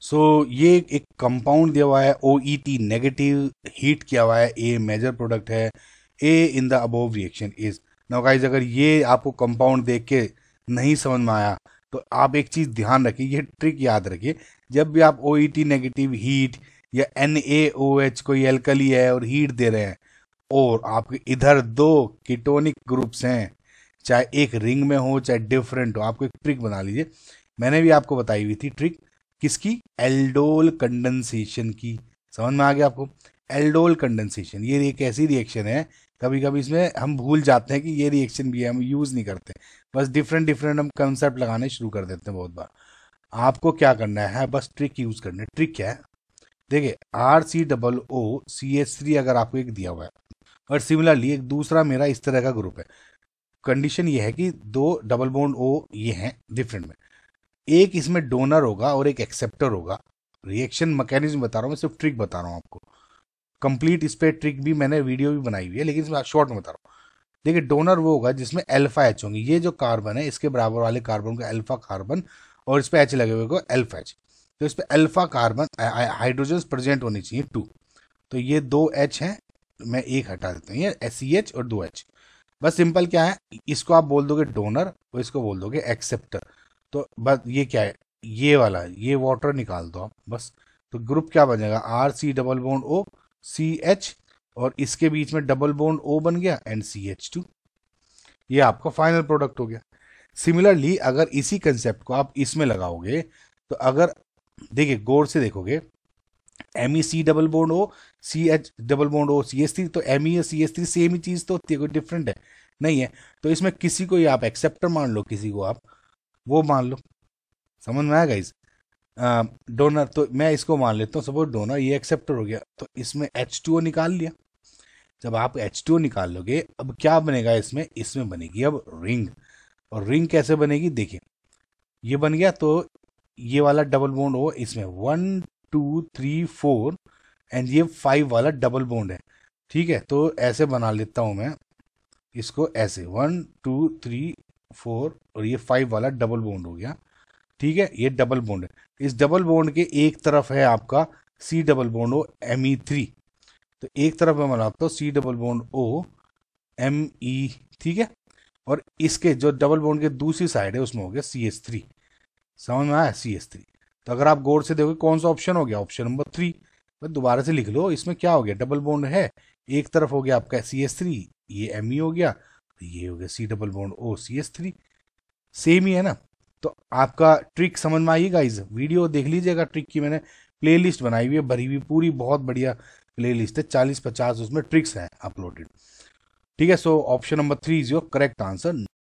सो so, ये एक compound दिया हुआ है O E T negative heat किया हुआ है ए मेजर प्रोडक्ट है A in the above reaction is guys अगर ये आपको कंपाउंड देख के नहीं समझ में आया तो आप एक चीज़ ध्यान रखिए ये ट्रिक याद रखिए जब भी आप O E T negative heat या एन ए ओ एच कोई एल्कली है और हीट दे रहे हैं और आपके इधर दो कीटोनिक ग्रुप्स हैं चाहे एक रिंग में हो चाहे डिफरेंट हो आपको एक ट्रिक बना लीजिए मैंने भी आपको बताई हुई थी ट्रिक किसकी एल्डोल कंडेंसेशन की समझ में आ गया आपको एल्डोल कंडेंसेशन ये एक ऐसी रिएक्शन है कभी कभी इसमें हम भूल जाते हैं कि ये रिएक्शन भी है हम यूज़ नहीं करते बस डिफरेंट डिफरेंट हम कंसेप्ट लगाने शुरू कर देते हैं बहुत बार आपको क्या करना है बस ट्रिक यूज़ करना है ट्रिक क्या है देखिए R C double O C H three अगर आपको एक दिया हुआ है और सिमिलरली एक दूसरा मेरा इस तरह का ग्रुप है कंडीशन ये है कि दो डबल बोन्ड ओ ये हैं डिफरेंट में एक इसमें डोनर होगा और एक एक्सेप्टर होगा रिएक्शन मैकेनिज्म बता रहा हूँ मैं सिर्फ ट्रिक बता रहा हूँ आपको कंप्लीट इस पर ट्रिक भी मैंने वीडियो भी बनाई हुई है लेकिन इसमें शॉर्ट में बता रहा हूँ देखिए डोनर वो होगा जिसमें अल्फा एच होंगे ये जो कार्बन है इसके बराबर वाले कार्बन को अल्फा कार्बन और इस पर एच लगे हुए को अल्फा एच तो इस पर अल्फा कार्बन हाइड्रोजन प्रेजेंट होनी चाहिए टू तो ये दो एच हैं मैं एक हटा देता हूँ ये एस सी एच और दो एच बस सिंपल क्या है इसको आप बोल दोगे डोनर और इसको बोल दोगे एक्सेप्टर तो बस ये क्या है ये वाला ये वाटर निकाल दो आप बस तो ग्रुप क्या बन जाएगा R C double bond O C H और इसके बीच में डबल बोन्ड ओ बन गया एंड सी एच टू ये आपका फाइनल प्रोडक्ट हो गया सिमिलरली अगर इसी कंसेप्ट को आप इसमें लगाओगे तो अगर देखिए गौर से देखोगे M E C double bond O C H double bond O C S three तो एम ई e और सी एस थ्री सेम ही चीज़ तो होती है कोई डिफरेंट है नहीं है तो इसमें किसी को ही आप एक्सेप्टर मान लो किसी को आप वो मान लो समझ में आया गाइज डोनर तो मैं इसको मान लेता हूँ सपोज डोनर ये एक्सेप्टर हो गया तो इसमें एच टू ओ निकाल लिया जब आप एच टू ओ निकाल लोगे अब क्या बनेगा इसमें इसमें बनेगी अब रिंग और रिंग कैसे बनेगी देखिए ये बन गया तो ये वाला डबल बोंड हो इसमें one two three four and ये फाइव वाला डबल बोंड है ठीक है तो ऐसे बना लेता हूँ मैं इसको ऐसे वन टू थ्री फोर और ये फाइव वाला डबल बोन्ड हो गया ठीक है ये डबल बोन्ड है इस डबल बोन्ड के एक तरफ है आपका C double bond O M E three तो एक तरफ मैं बनाता हूँ C double bond O M E ठीक है और इसके जो डबल बोन्ड के दूसरी साइड है उसमें हो गया सी एस थ्री समझ में आया सी एस थ्री तो अगर आप गौर से देखोगे कौन सा ऑप्शन हो गया ऑप्शन नंबर थ्री मैं तो दोबारा से लिख लो इसमें क्या हो गया डबल बोन्ड है एक तरफ हो गया आपका सी एस थ्री ये एम ई हो गया तो ये हो गया C double bond O C S three same ही है ना तो आपका ट्रिक समझ में आइएगा इस वीडियो देख लीजिएगा ट्रिक की मैंने प्लेलिस्ट बनाई हुई है भरी हुई पूरी बहुत बढ़िया प्लेलिस्ट है चालीस पचास उसमें ट्रिक्स हैं अपलोडेड ठीक है so option number three is your correct answer